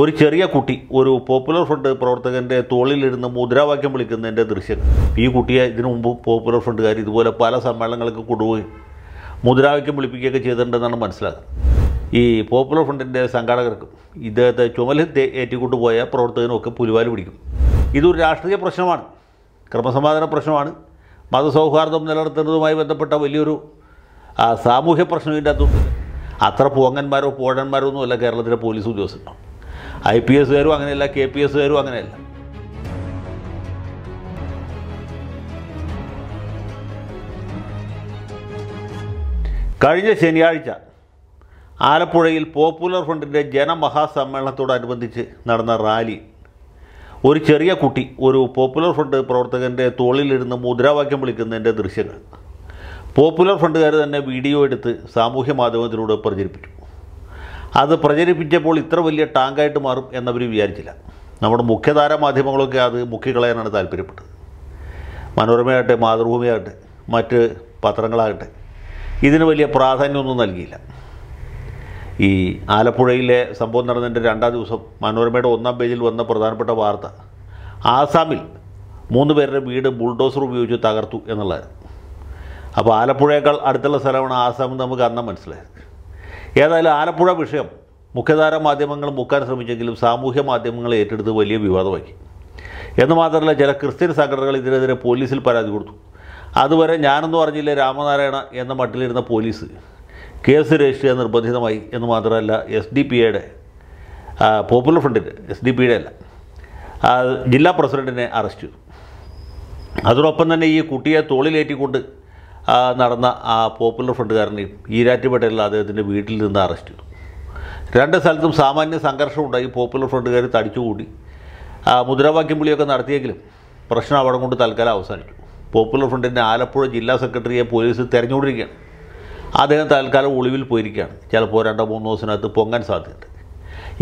ഒരു ചെറിയ കുട്ടി ഒരു പോപ്പുലർ ഫ്രണ്ട് പ്രവർത്തകൻ്റെ തോളിലിരുന്ന് മുദ്രാവാക്യം വിളിക്കുന്നതിൻ്റെ ദൃശ്യങ്ങൾ ഈ കുട്ടിയെ ഇതിനു മുമ്പ് പോപ്പുലർ ഫ്രണ്ടുകാർ ഇതുപോലെ പല സമ്മേളനങ്ങൾക്ക് കൊടുക്കുകയും മുദ്രാവാക്യം വിളിപ്പിക്കുകയൊക്കെ ചെയ്തിട്ടുണ്ടെന്നാണ് മനസ്സിലാക്കുന്നത് ഈ പോപ്പുലർ ഫ്രണ്ടിൻ്റെ സംഘാടകർക്കും ഇദ്ദേഹത്തെ ചുമലിൽ ഏറ്റിക്കൊണ്ടു പോയ പ്രവർത്തകനുമൊക്കെ പുലിവാലി പിടിക്കും ഇതൊരു രാഷ്ട്രീയ പ്രശ്നമാണ് ക്രമസമാധാന പ്രശ്നമാണ് മതസൗഹാർദ്ദം നിലനിർത്തുന്നതുമായി ബന്ധപ്പെട്ട വലിയൊരു സാമൂഹ്യ പ്രശ്നം ഇതിൻ്റെ അത്ര പോങ്ങന്മാരോ പോഴന്മാരോ ഒന്നുമല്ല കേരളത്തിലെ പോലീസ് ഉദ്യോഗസ്ഥന്മാർ ഐ പി എസുകാരും അങ്ങനെയല്ല കെ പി എസുകാരും അങ്ങനെയല്ല കഴിഞ്ഞ ശനിയാഴ്ച ആലപ്പുഴയിൽ പോപ്പുലർ ഫ്രണ്ടിൻ്റെ ജനമഹാസമ്മേളനത്തോടനുബന്ധിച്ച് നടന്ന റാലി ഒരു ചെറിയ കുട്ടി ഒരു പോപ്പുലർ ഫ്രണ്ട് പ്രവർത്തകൻ്റെ തോളിലിരുന്ന് മുദ്രാവാക്യം വിളിക്കുന്നതിൻ്റെ ദൃശ്യങ്ങൾ പോപ്പുലർ ഫ്രണ്ടുകാർ തന്നെ വീഡിയോ എടുത്ത് സാമൂഹ്യ മാധ്യമത്തിലൂടെ പ്രചരിപ്പിച്ചു അത് പ്രചരിപ്പിച്ചപ്പോൾ ഇത്ര വലിയ ടാങ്കായിട്ട് മാറും എന്നവർ വിചാരിച്ചില്ല നമ്മുടെ മുഖ്യധാര മാധ്യമങ്ങളൊക്കെ അത് മുക്കിക്കളയാനാണ് താല്പര്യപ്പെട്ടത് മനോരമയാകട്ടെ മാതൃഭൂമിയാകട്ടെ മറ്റ് പത്രങ്ങളാകട്ടെ ഇതിന് വലിയ പ്രാധാന്യമൊന്നും നൽകിയില്ല ഈ ആലപ്പുഴയിലെ സംഭവം നടന്നതിൻ്റെ രണ്ടാം ദിവസം മനോരമയുടെ ഒന്നാം പേജിൽ വന്ന പ്രധാനപ്പെട്ട വാർത്ത ആസാമിൽ മൂന്ന് പേരുടെ വീട് ബുൾഡോസർ ഉപയോഗിച്ച് തകർത്തു എന്നുള്ളതാണ് അപ്പോൾ ആലപ്പുഴയേക്കാൾ അടുത്തുള്ള സ്ഥലമാണ് ആസാമെന്ന് നമുക്ക് അന്ന് മനസ്സിലായത് ഏതായാലും ആലപ്പുഴ വിഷയം മുഖ്യധാര മാധ്യമങ്ങൾ മുക്കാൻ ശ്രമിച്ചെങ്കിലും സാമൂഹ്യ മാധ്യമങ്ങൾ ഏറ്റെടുത്ത് വലിയ വിവാദമാക്കി എന്ന് മാത്രമല്ല ചില ക്രിസ്ത്യൻ സംഘടനകൾ ഇതിനെതിരെ പോലീസിൽ പരാതി കൊടുത്തു അതുവരെ ഞാനൊന്നും അറിഞ്ഞില്ല രാമനാരായണ എന്ന മട്ടിലിരുന്ന പോലീസ് കേസ് രജിസ്റ്റർ ചെയ്യാൻ നിർബന്ധിതമായി എന്ന് മാത്രമല്ല എസ് ഡി പി എയുടെ പോപ്പുലർ ഫ്രണ്ടിൻ്റെ എസ് ഡി പിയുടെ അല്ല ജില്ലാ പ്രസിഡൻറ്റിനെ അറസ്റ്റ് ചെയ്തു അതോടൊപ്പം തന്നെ ഈ കുട്ടിയെ തോളിലേറ്റിക്കൊണ്ട് നടന്ന ആ പോപ്പുലർ ഫ്രണ്ടുകാരനെ ഈരാറ്റുപേട്ടയിൽ അദ്ദേഹത്തിൻ്റെ വീട്ടിൽ നിന്ന് അറസ്റ്റ് ചെയ്തു രണ്ട് സ്ഥലത്തും സാമാന്യ സംഘർഷമുണ്ടായി പോപ്പുലർ ഫ്രണ്ടുകാർ തടിച്ചുകൂടി മുദ്രാവാക്യം വിളിയൊക്കെ നടത്തിയെങ്കിലും പ്രശ്നം അവിടെ കൊണ്ട് തൽക്കാലം അവസാനിച്ചു പോപ്പുലർ ഫ്രണ്ടിൻ്റെ ആലപ്പുഴ ജില്ലാ സെക്രട്ടറിയെ പോലീസ് തെരഞ്ഞുകൊണ്ടിരിക്കുകയാണ് അദ്ദേഹം തൽക്കാലം ഒളിവിൽ പോയിരിക്കുകയാണ് ചിലപ്പോൾ രണ്ടോ മൂന്നോ ദിവസത്തിനകത്ത് പൊങ്ങാൻ സാധ്യതയുണ്ട്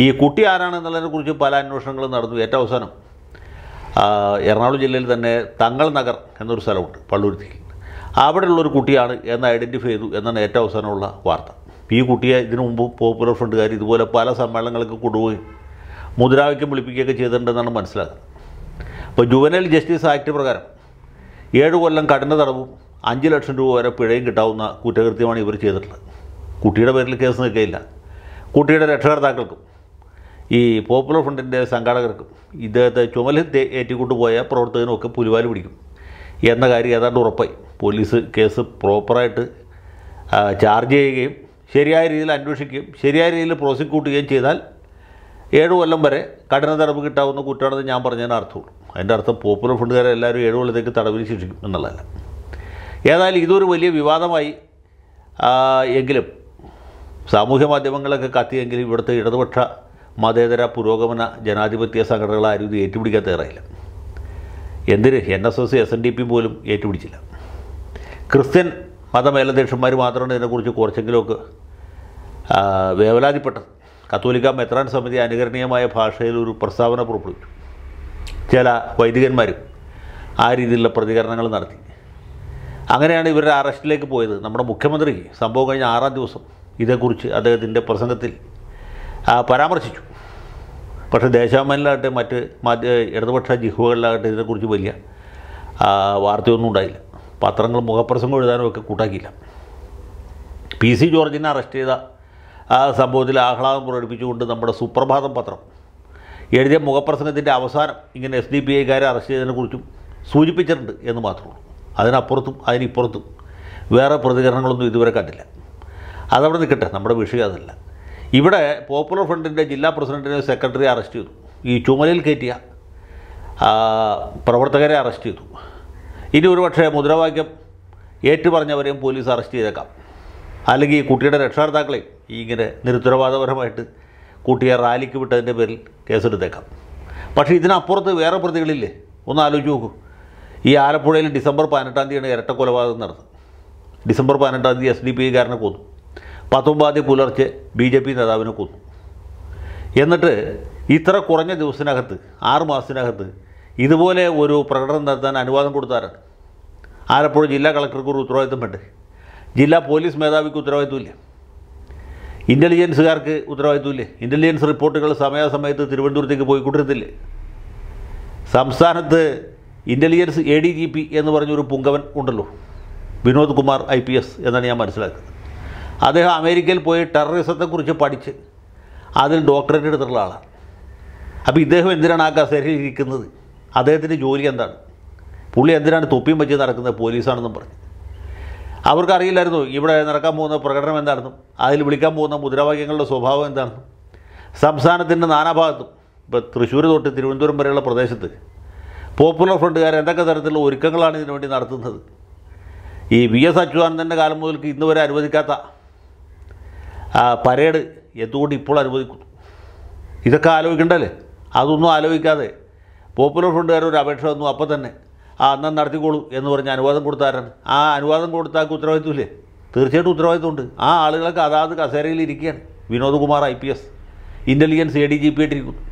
ഈ കുട്ടി ആരാണെന്നുള്ളതിനെക്കുറിച്ച് പല അന്വേഷണങ്ങളും നടന്നു ഏറ്റവും അവസാനം എറണാകുളം ജില്ലയിൽ തന്നെ തങ്ങൾ നഗർ എന്നൊരു സ്ഥലമുണ്ട് പള്ളുരുത്തിയിൽ അവിടെയുള്ളൊരു കുട്ടിയാണ് എന്ന് ഐഡൻറ്റിഫൈ ചെയ്തു എന്നാണ് ഏറ്റവും അവസാനമുള്ള വാർത്ത ഈ കുട്ടിയെ ഇതിനു മുമ്പ് പോപ്പുലർ ഫ്രണ്ടുകാർ ഇതുപോലെ പല സമ്മേളനങ്ങൾക്ക് കൊടുക്കുകയും മുദ്രാവാക്യം വിളിപ്പിക്കുകയൊക്കെ ചെയ്തിട്ടുണ്ടെന്നാണ് മനസ്സിലാക്കുന്നത് അപ്പോൾ ജുവനൽ ജസ്റ്റിസ് ആക്ട് പ്രകാരം ഏഴ് കൊല്ലം കഠിന തടവും അഞ്ച് ലക്ഷം രൂപ വരെ പിഴയും കിട്ടാവുന്ന കുറ്റകൃത്യമാണ് ഇവർ ചെയ്തിട്ടുള്ളത് കുട്ടിയുടെ പേരിൽ കേസ് നിൽക്കുകയില്ല കുട്ടിയുടെ രക്ഷകർത്താക്കൾക്കും ഈ പോപ്പുലർ ഫ്രണ്ടിൻ്റെ സംഘാടകർക്കും ഇദ്ദേഹത്തെ ചുമലിൽ ഏറ്റിക്കൊണ്ടുപോയ പ്രവർത്തകനുമൊക്കെ പുലിവാലി പിടിക്കും എന്ന കാര്യം ഏതാണ്ട് ഉറപ്പായി പോലീസ് കേസ് പ്രോപ്പറായിട്ട് ചാർജ് ചെയ്യുകയും ശരിയായ രീതിയിൽ അന്വേഷിക്കുകയും ശരിയായ രീതിയിൽ പ്രോസിക്യൂട്ട് ചെയ്യുകയും ചെയ്താൽ ഏഴു കൊല്ലം വരെ കഠിന തടവ് കിട്ടാവുന്ന കുറ്റമാണെന്ന് ഞാൻ പറഞ്ഞതിന് അർത്ഥമുള്ളൂ അതിൻ്റെ അർത്ഥം പോപ്പുലർ ഫണ്ടുകാരെ എല്ലാവരും ഏഴു കൊല്ലത്തേക്ക് തടവിൽ ശിക്ഷിക്കും എന്നുള്ളതല്ല ഏതായാലും ഇതൊരു വലിയ വിവാദമായി എങ്കിലും സാമൂഹ്യ മാധ്യമങ്ങളൊക്കെ കത്തിയെങ്കിലും ഇവിടുത്തെ ഇടതുപക്ഷ മതേതര പുരോഗമന ജനാധിപത്യ സംഘടനകൾ ആരും ഇത് ഏറ്റുപിടിക്കാൻ തയ്യാറായില്ല എന്തിന് N S S S N D P പോലും ഏറ്റുപിടിച്ചില്ല ക്രിസ്ത്യൻ മതമേലധ്യക്ഷന്മാർ മാത്രമാണ് ഇതിനെക്കുറിച്ച് കുറച്ചെങ്കിലുമൊക്കെ വേവലാതിപ്പെട്ടത് കത്തോലിക്ക മെത്രാൻ സമിതി അനുകരണീയമായ ഭാഷയിൽ ഒരു പ്രസ്താവന പുറപ്പെടുവിച്ചു ചില വൈദികന്മാരും ആ രീതിയിലുള്ള പ്രതികരണങ്ങൾ നടത്തി അങ്ങനെയാണ് ഇവരുടെ അറസ്റ്റിലേക്ക് പോയത് നമ്മുടെ മുഖ്യമന്ത്രി സംഭവം കഴിഞ്ഞ ആറാം ദിവസം ഇതേക്കുറിച്ച് അദ്ദേഹത്തിൻ്റെ പ്രസംഗത്തിൽ പരാമർശിച്ചു പക്ഷേ ദേശാഭിമാനിലാകട്ടെ മറ്റ് മറ്റ് ഇടതുപക്ഷ ജിഹുകളിലാകട്ടെ ഇതിനെക്കുറിച്ച് വലിയ വാർത്തയൊന്നും ഉണ്ടായില്ല പത്രങ്ങൾ മുഖപ്രസംഗം എഴുതാനും ഒക്കെ കൂട്ടാക്കിയില്ല പി സി ജോർജിനെ അറസ്റ്റ് ചെയ്ത ആ സംഭവത്തിൽ ആഹ്ലാദം പ്രകടിപ്പിച്ചുകൊണ്ട് നമ്മുടെ സുപ്രഭാതം പത്രം എഴുതിയ മുഖപ്രസംഗത്തിൻ്റെ അവസാനം ഇങ്ങനെ എസ് ഡി പി ഐക്കാരെ അറസ്റ്റ് ചെയ്തതിനെക്കുറിച്ചും സൂചിപ്പിച്ചിട്ടുണ്ട് എന്ന് മാത്രമുള്ളൂ അതിനപ്പുറത്തും അതിനിപ്പുറത്തും വേറെ പ്രതികരണങ്ങളൊന്നും ഇതുവരെ കണ്ടില്ല അതവിടെ നിൽക്കട്ടെ നമ്മുടെ വിഷയം അതല്ല ഇവിടെ പോപ്പുലർ ഫ്രണ്ടിൻ്റെ ജില്ലാ പ്രസിഡന്റിനെ സെക്രട്ടറി അറസ്റ്റ് ചെയ്തു ഈ ചുമലിൽ കയറ്റിയ പ്രവർത്തകരെ അറസ്റ്റ് ചെയ്തു ഇനി ഒരുപക്ഷെ മുദ്രാവാക്യം ഏറ്റുപറഞ്ഞവരെയും പോലീസ് അറസ്റ്റ് ചെയ്തേക്കാം അല്ലെങ്കിൽ ഈ കുട്ടിയുടെ രക്ഷകർത്താക്കളെയും ഈ ഇങ്ങനെ നിരുത്തരവാദപരമായിട്ട് കുട്ടിയെ റാലിക്ക് വിട്ടതിൻ്റെ പേരിൽ കേസെടുത്തേക്കാം പക്ഷേ ഇതിനപ്പുറത്ത് വേറെ പ്രതികളില്ലേ ഒന്ന് ആലോചിച്ച് നോക്കൂ ഈ ആലപ്പുഴയിൽ ഡിസംബർ പതിനെട്ടാം തീയതിയാണ് ഇരട്ട കൊലപാതകം നടന്നത് ഡിസംബർ പതിനെട്ടാം തീയതി എസ് ഡി പി കാരനെ കൊന്നു പത്തൊമ്പതാം തീയതി പുലർച്ചെ ബി ജെ പി നേതാവിനെ കൊന്നു എന്നിട്ട് ഇത്ര കുറഞ്ഞ ദിവസത്തിനകത്ത് ആറ് മാസത്തിനകത്ത് ഇതുപോലെ ഒരു പ്രകടനം നടത്താൻ അനുവാദം കൊടുത്താരാണ് ആലപ്പുഴ ജില്ലാ കളക്ടർക്ക് ഒരു ഉത്തരവാദിത്വം വേണ്ടേ ജില്ലാ പോലീസ് മേധാവിക്ക് ഉത്തരവാദിത്വമില്ല ഇൻ്റലിജൻസുകാർക്ക് ഉത്തരവാദിത്വമില്ലേ ഇൻ്റലിജൻസ് റിപ്പോർട്ടുകൾ സമയാസമയത്ത് തിരുവനന്തപുരത്തേക്ക് പോയിക്കൊണ്ടിരുന്നില്ലേ സംസ്ഥാനത്ത് intelligence A D G P എന്ന് പറഞ്ഞൊരു പുങ്കവൻ ഉണ്ടല്ലോ Vinod Kumar I P S എന്നാണ് ഞാൻ മനസ്സിലാക്കുന്നത് അദ്ദേഹം അമേരിക്കയിൽ പോയി ടെററിസത്തെക്കുറിച്ച് പഠിച്ച് അതിൽ ഡോക്ടറേറ്റ് എടുത്തിട്ടുള്ള ആളാണ് അപ്പോൾ ഇദ്ദേഹം എന്തിനാണ് ആ കസേരയിൽ ഇരിക്കുന്നത് അദ്ദേഹത്തിൻ്റെ ജോലി എന്താണ് പുള്ളി എന്തിനാണ് തൊപ്പിയും വെച്ച് നടക്കുന്നത് പോലീസാണെന്നും പറഞ്ഞു അവർക്കറിയില്ലായിരുന്നു ഇവിടെ നടക്കാൻ പോകുന്ന പ്രകടനം എന്താണെന്നും അതിൽ വിളിക്കാൻ പോകുന്ന മുദ്രാവാക്യങ്ങളുടെ സ്വഭാവം എന്താണെന്നും സംസ്ഥാനത്തിൻ്റെ നാനാഭാഗത്തും ഇപ്പോൾ തൃശ്ശൂർ തൊട്ട് തിരുവനന്തപുരം വരെയുള്ള പ്രദേശത്ത് പോപ്പുലർ ഫ്രണ്ടുകാർ എന്തൊക്കെ തരത്തിലുള്ള ഒരുക്കങ്ങളാണ് ഇതിനുവേണ്ടി നടത്തുന്നത് ഈ വി എസ് അച്യുതാനന്ദൻ്റെ കാലം മുതൽക്ക് ഇന്നുവരെ അനുവദിക്കാത്ത പരേഡ് എന്തുകൊണ്ട് ഇപ്പോൾ അനുവദിക്കുന്നു ഇതൊക്കെ ആലോചിക്കണ്ടല്ലേ അതൊന്നും ആലോചിക്കാതെ പോപ്പുലർ ഒരു അപേക്ഷ വന്നു അപ്പം തന്നെ ആ അന്നം നടത്തിക്കോളൂ എന്ന് പറഞ്ഞ് അനുവാദം കൊടുത്താരാണ് ആ അനുവാദം കൊടുത്താക്ക് ഉത്തരവാദിത്വമില്ലേ തീർച്ചയായിട്ടും ഉത്തരവാദിത്വമുണ്ട് ആ ആളുകളൊക്കെ അതാത് കസേരയിൽ ഇരിക്കുകയാണ് Vinodkumar I P S intelligence A D G P ആയിട്ടിരിക്കുന്നു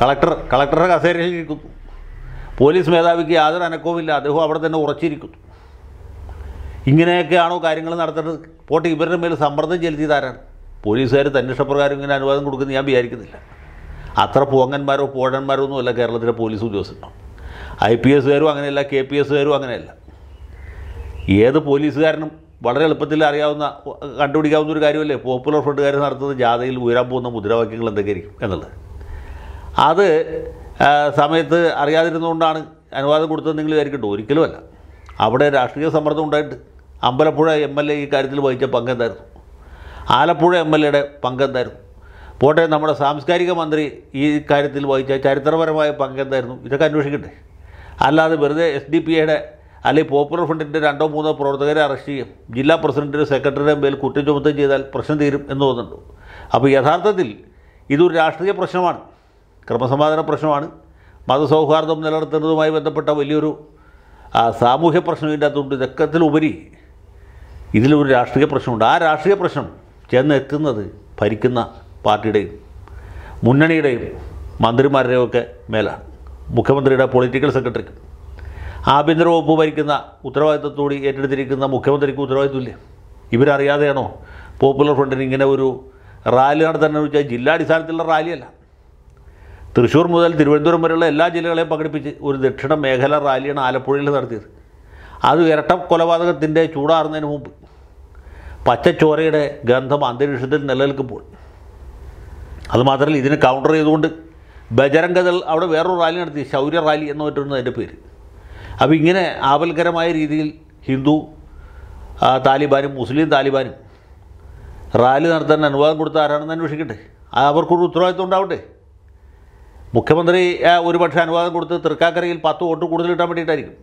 കളക്ടർ കളക്ടറുടെ കസേരയിൽ ഇരിക്കുന്നു പോലീസ് മേധാവിക്ക് യാതൊരു അനക്കവുമില്ല അദ്ദേഹം അവിടെ തന്നെ ഉറച്ചിരിക്കുന്നു ഇങ്ങനെയൊക്കെയാണോ കാര്യങ്ങൾ നടത്തേണ്ടത് പോട്ടെ ഇവരുടെ മേൽ സമ്മർദ്ദം ചെലുത്തിയതാരാണ് പോലീസുകാർ തന്നിഷ്ടപ്രകാരം ഇങ്ങനെ അനുവാദം കൊടുക്കുന്നത് ഞാൻ വിചാരിക്കുന്നില്ല അത്ര പോങ്ങന്മാരോ പോഴന്മാരോ ഒന്നുമല്ല കേരളത്തിലെ പോലീസ് ഉദ്യോഗസ്ഥർ ഐ പി എസുകാരും അങ്ങനെയല്ല കെ പി എസുകാരും അങ്ങനെയല്ല ഏത് പോലീസുകാരനും വളരെ എളുപ്പത്തിൽ അറിയാവുന്ന കണ്ടുപിടിക്കാവുന്ന ഒരു കാര്യമല്ലേ പോപ്പുലർ ഫ്രണ്ടുകാർ നടത്തുന്നത് ജാഥയിൽ ഉയരാൻ പോകുന്ന മുദ്രാവാക്യങ്ങൾ എന്തൊക്കെയായിരിക്കും എന്നുള്ളത് അത് സമയത്ത് അറിയാതിരുന്നുകൊണ്ടാണ് അനുവാദം കൊടുത്തത് നിങ്ങൾ വിചാരിക്കട്ടോ ഒരിക്കലുമല്ല അവിടെ രാഷ്ട്രീയ സമ്മർദ്ദം ഉണ്ടായിട്ട് അമ്പലപ്പുഴ എം എൽ എ ഈ കാര്യത്തിൽ വഹിച്ച പങ്കെന്തായിരുന്നു ആലപ്പുഴ എം എൽ എയുടെ പങ്കെന്തായിരുന്നു പോട്ടെ നമ്മുടെ സാംസ്കാരിക മന്ത്രി ഈ കാര്യത്തിൽ വഹിച്ച ചരിത്രപരമായ പങ്കെന്തായിരുന്നു ഇതൊക്കെ അന്വേഷിക്കട്ടെ അല്ലാതെ വെറുതെ എസ് ഡി പി എയുടെ അല്ലെങ്കിൽ പോപ്പുലർ ഫ്രണ്ടിൻ്റെ രണ്ടോ മൂന്നോ പ്രവർത്തകരെ അറസ്റ്റ് ചെയ്യും ജില്ലാ പ്രസിഡൻറ്റിൻ്റെ സെക്രട്ടറിയുടെ മേൽ കുറ്റം ചുമത്തുകയും ചെയ്താൽ പ്രശ്നം തീരും എന്ന് തോന്നുന്നുണ്ട് അപ്പോൾ യഥാർത്ഥത്തിൽ ഇതൊരു രാഷ്ട്രീയ പ്രശ്നമാണ് ക്രമസമാധാന പ്രശ്നമാണ് മതസൗഹാർദ്ദം നിലനിർത്തുന്നതുമായി ബന്ധപ്പെട്ട വലിയൊരു ആ സാമൂഹ്യ പ്രശ്നം ഇതിൻ്റെ അതുകൊണ്ട് ഇതൊക്കത്തിലുപരി ഇതിലൊരു രാഷ്ട്രീയ പ്രശ്നമുണ്ട് ആ രാഷ്ട്രീയ പ്രശ്നം ചെന്നെത്തുന്നത് ഭരിക്കുന്ന പാർട്ടിയുടെയും മുന്നണിയുടെയും മന്ത്രിമാരുടെയും ഒക്കെ മേലാണ് മുഖ്യമന്ത്രിയുടെ പൊളിറ്റിക്കൽ സെക്രട്ടറിക്കും ആഭ്യന്തര വകുപ്പ് ഭരിക്കുന്ന ഉത്തരവാദിത്വത്തോടി ഏറ്റെടുത്തിരിക്കുന്ന മുഖ്യമന്ത്രിക്ക് ഉത്തരവാദിത്വമില്ല ഇവരറിയാതെയാണോ പോപ്പുലർ ഫ്രണ്ടിന് ഇങ്ങനെ ഒരു റാലി നടത്താൻ വെച്ചാൽ ജില്ലാടിസ്ഥാനത്തിലുള്ള റാലിയല്ല തൃശ്ശൂർ മുതൽ തിരുവനന്തപുരം വരെയുള്ള എല്ലാ ജില്ലകളെയും പങ്കെടുപ്പിച്ച് ഒരു ദക്ഷിണ മേഖല റാലിയാണ് ആലപ്പുഴയിൽ നടത്തിയത് അത് ഇരട്ട കൊലപാതകത്തിൻ്റെ ചൂടാറുന്നതിന് മുമ്പ് പച്ചച്ചോരയുടെ ഗന്ധം അന്തരീക്ഷത്തിൽ നിലനിൽക്കുമ്പോൾ അതുമാത്രമല്ല ഇതിന് കൗണ്ടർ ചെയ്തുകൊണ്ട് ബജരംഗദൾ അവിടെ വേറൊരു റാലി നടത്തി ശൗര്യ റാലി എന്ന് പറ്റുന്നു അതിൻ്റെ പേര് അപ്പോൾ ഇങ്ങനെ ആപൽകരമായ രീതിയിൽ ഹിന്ദു താലിബാനും മുസ്ലിം താലിബാനും റാലി നടത്താൻ അനുവാദം കൊടുത്ത ആരാണെന്ന് അന്വേഷിക്കട്ടെ അവർക്കൊരു ഉത്തരവാദിത്വം ഉണ്ടാവട്ടെ മുഖ്യമന്ത്രി ഒരുപക്ഷെ അനുവാദം കൊടുത്ത് തൃക്കാക്കരയിൽ പത്ത് വോട്ട് കൂടുതൽ കിട്ടാൻ വേണ്ടിയിട്ടായിരിക്കും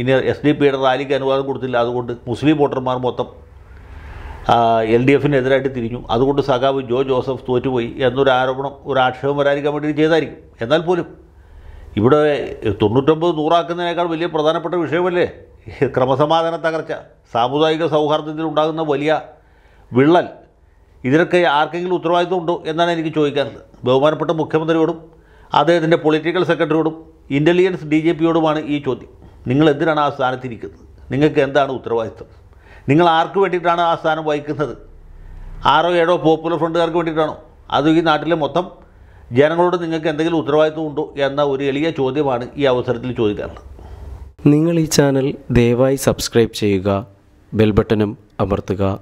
ഇനി എസ് ഡി പിയുടെ റാലിക്ക് അനുവാദം കൊടുത്തില്ല അതുകൊണ്ട് മുസ്ലിം വോട്ടർമാർ മൊത്തം എൽ ഡി എഫിനെതിരായിട്ട് തിരിഞ്ഞു അതുകൊണ്ട് സഖാവ് ജോ ജോസഫ് തോറ്റുപോയി എന്നൊരു ആരോപണം ഒരു ആക്ഷേപം വരാതിരിക്കാൻ വേണ്ടി ചെയ്തായിരിക്കും എന്നാൽ പോലും ഇവിടെ തൊണ്ണൂറ്റൊമ്പത് നൂറാക്കുന്നതിനേക്കാൾ വലിയ പ്രധാനപ്പെട്ട വിഷയമല്ലേ ക്രമസമാധാന തകർച്ച സാമുദായിക സൗഹാർദ്ദത്തിൽ ഉണ്ടാകുന്ന വലിയ വിള്ളൽ ഇതിനൊക്കെ ആർക്കെങ്കിലും ഉത്തരവാദിത്വം ഉണ്ടോ എന്നാണ് എനിക്ക് ചോദിക്കാറുള്ളത് ബഹുമാനപ്പെട്ട മുഖ്യമന്ത്രിയോടും അദ്ദേഹത്തിൻ്റെ പൊളിറ്റിക്കൽ സെക്രട്ടറിയോടും ഇൻ്റലിജൻസ് ഡി ജെ പിയോടുമാണ് ഈ ചോദ്യം നിങ്ങൾ എന്തിനാണ് ആ സ്ഥാനത്തിരിക്കുന്നത് നിങ്ങൾക്ക് എന്താണ് ഉത്തരവാദിത്വം നിങ്ങൾ ആർക്ക് വേണ്ടിയിട്ടാണ് ആ സ്ഥാനം വഹിക്കുന്നത് ആറോ ഏഴോ പോപ്പുലർ ഫ്രണ്ടുകാർക്ക് വേണ്ടിയിട്ടാണോ അത് ഈ നാട്ടിലെ മൊത്തം ജനങ്ങളോട് നിങ്ങൾക്ക് എന്തെങ്കിലും ഉത്തരവാദിത്വം ഉണ്ടോ എന്ന ഒരു എളിയ ചോദ്യമാണ് ഈ അവസരത്തിൽ ചോദിക്കാറുള്ളത് നിങ്ങൾ ഈ ചാനൽ ദയവായി സബ്സ്ക്രൈബ് ചെയ്യുക ബെൽബട്ടനും അമർത്തുക